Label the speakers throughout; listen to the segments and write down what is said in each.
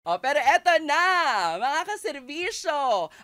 Speaker 1: O, oh, pero eto na, mga kaservisyo,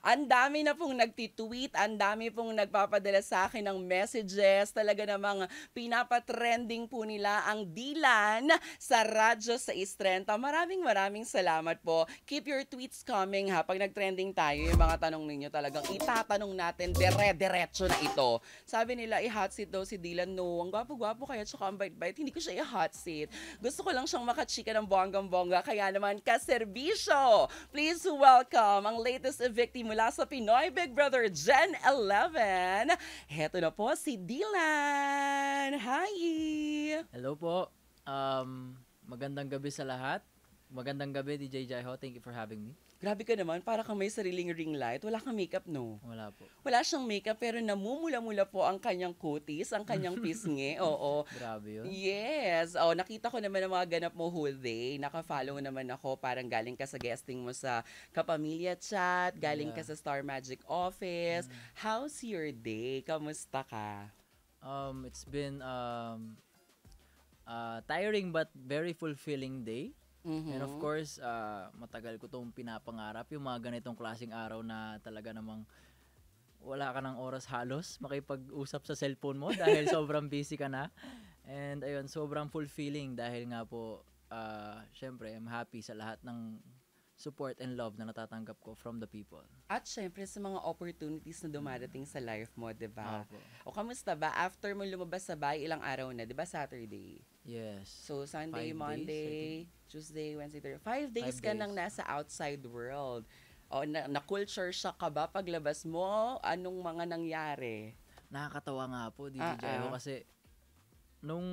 Speaker 1: ang dami na pong nagtitweet, ang dami pong nagpapadala sa akin ng messages, talaga namang pinapatrending po nila ang Dilan sa Radyo sa Istrenta. Maraming maraming salamat po. Keep your tweets coming ha. Pag nagtrending tayo, yung mga tanong ninyo talagang itatanong natin dire-diretso na ito. Sabi nila, i-hot seat daw si Dilan. No, ang gwapo-gwapo kaya tsaka ang bite-bite. Hindi ko siya i-hot seat. Gusto ko lang siyang makachika ng bonggang-bongga. Kaya naman, kaservisyo serbisyo. Please welcome ang latest evictee mula sa Pinoy Big Brother Gen
Speaker 2: 11. Heto na po si Dylan. Hi! Hello po. Um, magandang gabi sa lahat. Magandang gabi, DJ Jaiho. Thank you for having me. Grabe ka naman, para kang may sariling ring light. Wala kang makeup, no? Wala po.
Speaker 1: Wala siyang makeup, pero namumula-mula po ang kanyang kutis, ang kanyang pisngi. Oo. Grabe yun. Yes. Oh, nakita ko naman ang mga ganap mo whole day. Nakafollow naman ako. Parang galing ka sa guesting mo sa Kapamilya Chat, galing yeah. ka sa Star Magic Office. Mm. How's your day? Kamusta ka?
Speaker 2: Um, it's been um, uh, tiring but very fulfilling day. Mm-hmm. And of mm-hmm. course, uh, matagal ko tong pinapangarap yung mga ganitong klaseng araw na talaga namang wala ka ng oras halos makipag-usap sa cellphone mo dahil sobrang busy ka na. And ayun, sobrang fulfilling dahil nga po, uh, syempre, I'm happy sa lahat ng support and love na natatanggap ko from the people.
Speaker 1: At syempre sa mga opportunities na dumadating mm. sa life mo, 'di ba? O kamusta ba after mo lumabas sa bahay ilang araw na, 'di ba? Saturday. Yes. So Sunday, five Monday, days, Tuesday, Wednesday, Thursday. Five days five ka days. nang nasa outside world. O na, na culture shock ka ba paglabas mo? Anong
Speaker 2: mga nangyari? Nakakatawa nga po, DJ uh-uh. Jayo, kasi nung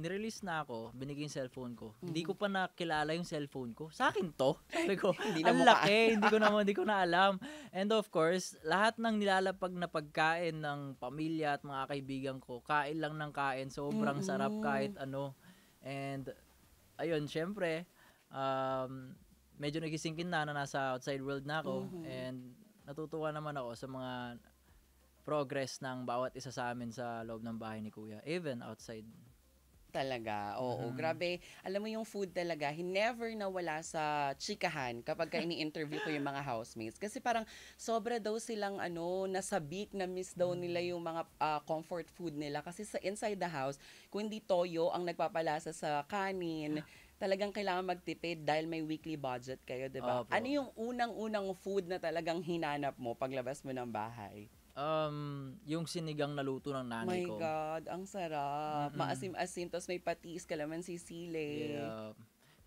Speaker 2: nirelease na ako, binigay yung cellphone ko. Mm-hmm. Hindi mm. ko pa nakilala yung cellphone ko. Sa akin to. Sabi ko, ang laki. hindi ko naman, hindi ko na alam. And of course, lahat ng nilalapag na pagkain ng pamilya at mga kaibigan ko, kain lang ng kain. Sobrang mm-hmm. sarap kahit ano. And, ayun, syempre, um, medyo nagisingkin na na nasa outside world na ako. Mm-hmm. And, natutuwa naman ako sa mga progress ng bawat isa sa amin sa loob ng bahay ni Kuya, even outside
Speaker 1: talaga. Oo, mm-hmm. grabe. Alam mo yung food talaga, he never nawala sa chikahan kapag ka ini-interview ko yung mga housemates. Kasi parang sobra daw silang ano, nasabik na miss daw mm-hmm. nila yung mga uh, comfort food nila. Kasi sa inside the house, kung hindi toyo ang nagpapalasa sa kanin, talagang kailangan magtipid dahil may weekly budget kayo, di ba? Ano yung unang-unang food na talagang hinanap mo paglabas mo ng bahay?
Speaker 2: um, yung sinigang na luto ng nanay My ko. My God,
Speaker 1: ang sarap. Mm-mm. Maasim-asim, tapos may patis,
Speaker 2: kalamansi, sili. Yeah.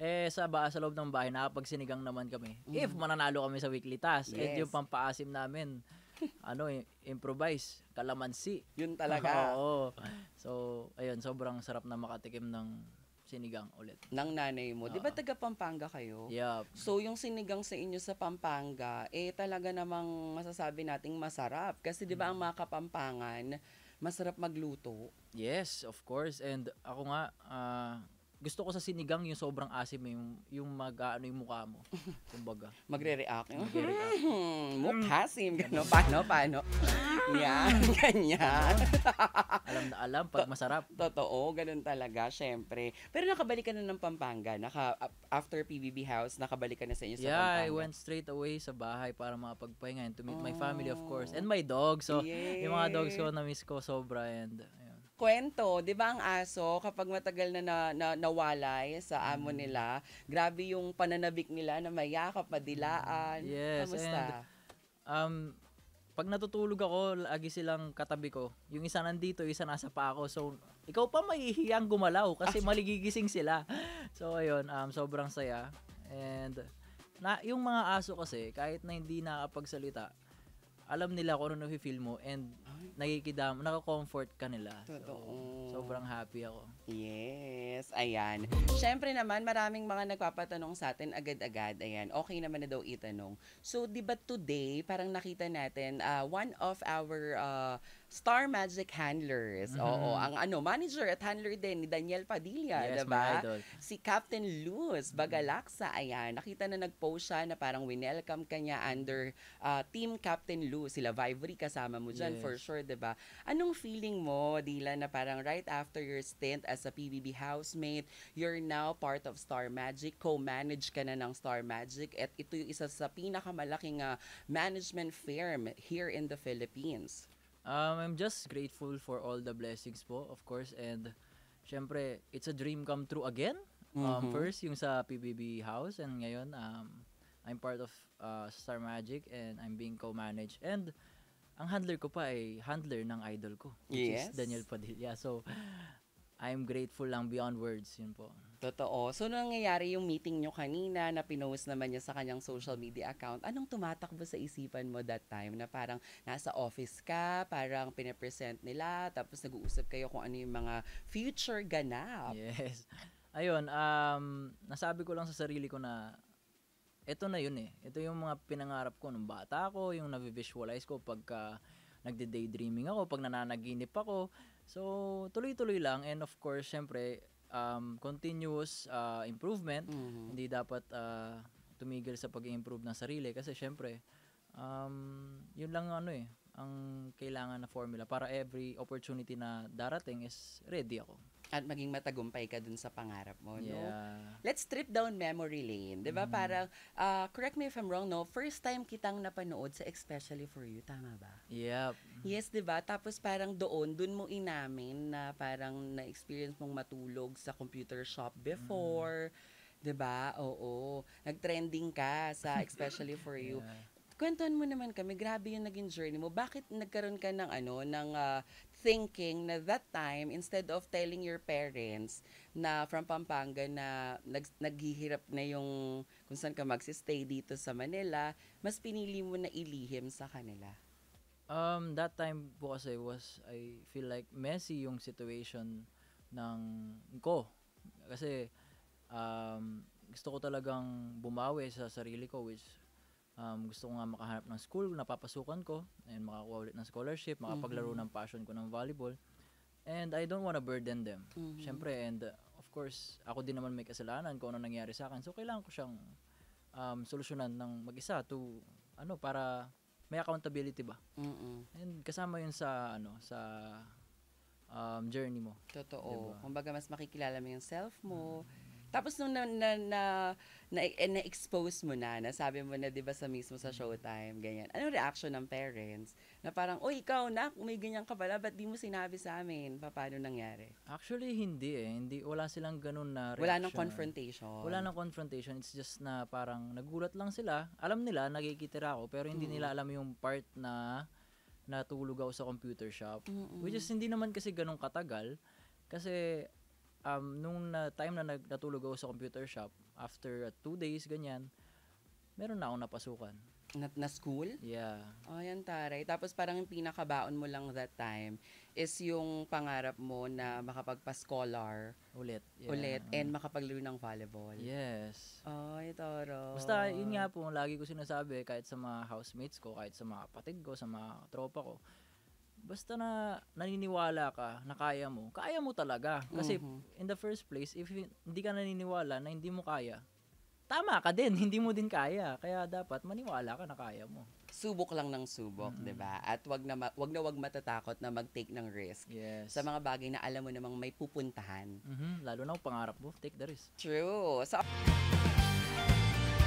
Speaker 2: Eh, sa, ba, sa loob ng bahay, nakapagsinigang naman kami. Mm. If mananalo kami sa weekly task. Eh, yes. yung pampaasim namin, ano, improvise, kalamansi. Yun talaga. Oo. So, ayun, sobrang sarap na makatikim ng sinigang ulit. Nang nanay mo. Uh, Di ba
Speaker 1: taga Pampanga kayo? Yep. So yung sinigang sa inyo sa Pampanga, eh talaga namang masasabi nating masarap. Kasi di ba ang mm. mga
Speaker 2: Kapampangan, masarap magluto? Yes, of course. And ako nga, uh, gusto ko sa sinigang yung sobrang asim yung yung mag ano yung mukha mo. Kumbaga. Magre-react. Magre-react. Mm, mukha asim gano paano paano.
Speaker 1: Yan, ganyan. alam na alam pag masarap. Totoo, ganun talaga, syempre. Pero nakabalik ka na ng Pampanga, naka after PBB house, nakabalik ka na sa inyo sa yeah, Pampanga. Yeah, I went
Speaker 2: straight away sa bahay para makapagpahinga and to meet oh. my family of course and oh, my dog. So, yes. yung mga dogs ko na miss ko sobra and
Speaker 1: kwento, 'di ba ang aso kapag matagal na, na, na nawalay sa amo mm. nila, grabe yung pananabik nila na mayakap, madilaan. Yes, Kamusta?
Speaker 2: And, um pag natutulog ako, lagi silang katabi ko. Yung isa nandito, isa nasa pa ako. So, ikaw pa mahihiyang gumalaw kasi ah. maligigising sila. So, ayun, um, sobrang saya. And, na, yung mga aso kasi, kahit na hindi nakapagsalita, alam nila kung ano na feel mo and nakikidam, nakakomfort ka nila. Totoo. So, sobrang happy ako. Yes, ayan.
Speaker 1: Siyempre naman, maraming mga nagpapatanong sa atin agad-agad. Ayan, okay naman na daw itanong. So, di ba today, parang nakita natin, uh, one of our uh, Star Magic Handlers. Mm-hmm. Oo, ang ano, manager at handler din ni Daniel Padilla, yes, diba? Si Captain Luz Bagalaksa, ayan. Nakita na nag-post siya na parang winelcome kanya under uh, Team Captain Luz. Sila Vivory kasama mo dyan yes. for sure pressure, 'di ba? Anong feeling mo, Dila, na parang right after your stint as a PBB housemate, you're now part of Star Magic, co-manage ka na ng Star Magic at ito yung isa sa pinakamalaking uh, management firm here in the Philippines.
Speaker 2: Um, I'm just grateful for all the blessings po, of course, and syempre, it's a dream come true again. Um, mm-hmm. First, yung sa PBB house, and ngayon, um, I'm part of uh, Star Magic, and I'm being co-managed. And ang handler ko pa ay handler ng idol ko, which yes. is Daniel Padilla. So, I'm grateful
Speaker 1: lang beyond words, yun po. Totoo. So, nangyayari yung meeting nyo kanina na pinost naman niya sa kanyang social media account, anong tumatakbo sa isipan mo that time na parang nasa office ka, parang pinapresent nila, tapos nag-uusap kayo kung ano yung mga future ganap?
Speaker 2: Yes. Ayun, um, nasabi ko lang sa sarili ko na ito na yun eh. Ito yung mga pinangarap ko nung bata ako, yung na-visualize ko pagka nagde-daydreaming ako, pag nananaginip ako. So, tuloy-tuloy lang and of course, syempre, um, continuous uh, improvement. Mm-hmm. Hindi dapat uh, tumigil sa pag-improve ng sarili kasi syempre, um, yun lang ano eh, ang kailangan na formula para every opportunity na darating is ready ako. At maging
Speaker 1: matagumpay ka dun sa pangarap mo, yeah. no? Let's trip down memory lane. Di ba? Mm. Parang, uh, ah, correct me if I'm wrong, no? First time kitang napanood sa Especially For You, tama ba?
Speaker 2: Yep.
Speaker 1: Yes, di ba? Tapos parang doon, dun mo inamin na parang na-experience mong matulog sa computer shop mm-hmm. before. Mm. 'di ba? Oo. Nag-trending ka sa especially for you. yeah. Kwentuhan mo naman kami, grabe yung naging journey mo. Bakit nagkaroon ka ng ano, ng uh, thinking na that time, instead of telling your parents na from Pampanga na nag, naghihirap na yung kung saan ka magsistay dito sa Manila, mas pinili mo na ilihim sa kanila?
Speaker 2: Um, that time po kasi was, I feel like messy yung situation ng ko. Kasi um, gusto ko talagang bumawi sa sarili ko which um, gusto ko nga makahanap ng school napapasukan ko and makakuha ulit ng scholarship, makapaglaro mm-hmm. ng passion ko ng volleyball. And I don't want to burden them. Mm-hmm. Siyempre, and uh, of course, ako din naman may kasalanan kung ano nangyari sa akin. So, kailangan ko siyang um, solusyonan ng mag-isa to, ano, para may accountability ba? Mm-hmm. And kasama yun sa, ano, sa um, journey mo. Totoo. Diba? Kumbaga, mas
Speaker 1: makikilala mo yung self mo, mm-hmm tapos nung na, na, na, na, eh, na-expose mo na, sabi mo na, di ba, sa mismo sa mm. showtime, ganyan. Ano reaction ng parents? Na parang, oh, ikaw, na, may ganyan ka pala, ba't di mo sinabi sa amin? Pa, paano nangyari?
Speaker 2: Actually, hindi eh. Hindi, wala silang ganun na reaction. Wala nang confrontation. Wala nang confrontation. It's just na parang nagulat lang sila. Alam nila, nagkikitira ako, pero hindi hmm. nila alam yung part na natulog ako sa computer shop. Mm-mm. Which is, hindi naman kasi ganun katagal. Kasi um, nung na, time na nag, natulog ako sa computer shop, after uh, two days, ganyan, meron na akong napasukan.
Speaker 1: Na, na school? Yeah. Oh, yan taray. Tapos parang yung pinakabaon mo lang that time is yung pangarap mo na makapagpa-scholar. Ulit. Yeah. Ulit. And makapaglaro ng volleyball. Yes.
Speaker 2: Oh, toro. Basta, yun nga po, lagi ko sinasabi kahit sa mga housemates ko, kahit sa mga patid ko, sa mga tropa ko, basta na naniniwala ka na kaya mo, kaya mo talaga. Kasi mm-hmm. in the first place, if hindi ka naniniwala na hindi mo kaya, tama ka din, hindi mo din kaya. Kaya dapat maniwala ka na kaya mo. Subok lang ng subok, mm-hmm. 'di ba? At wag na ma- wag
Speaker 1: na wag matatakot na mag-take ng risk yes. sa mga bagay na alam mo namang may pupuntahan. Mm-hmm.
Speaker 2: Lalo na 'yung pangarap mo, take the risk. True. So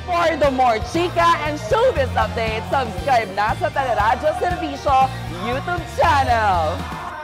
Speaker 1: For the more chika and showbiz updates, subscribe na sa Teleradyo Servisyo YouTube channel.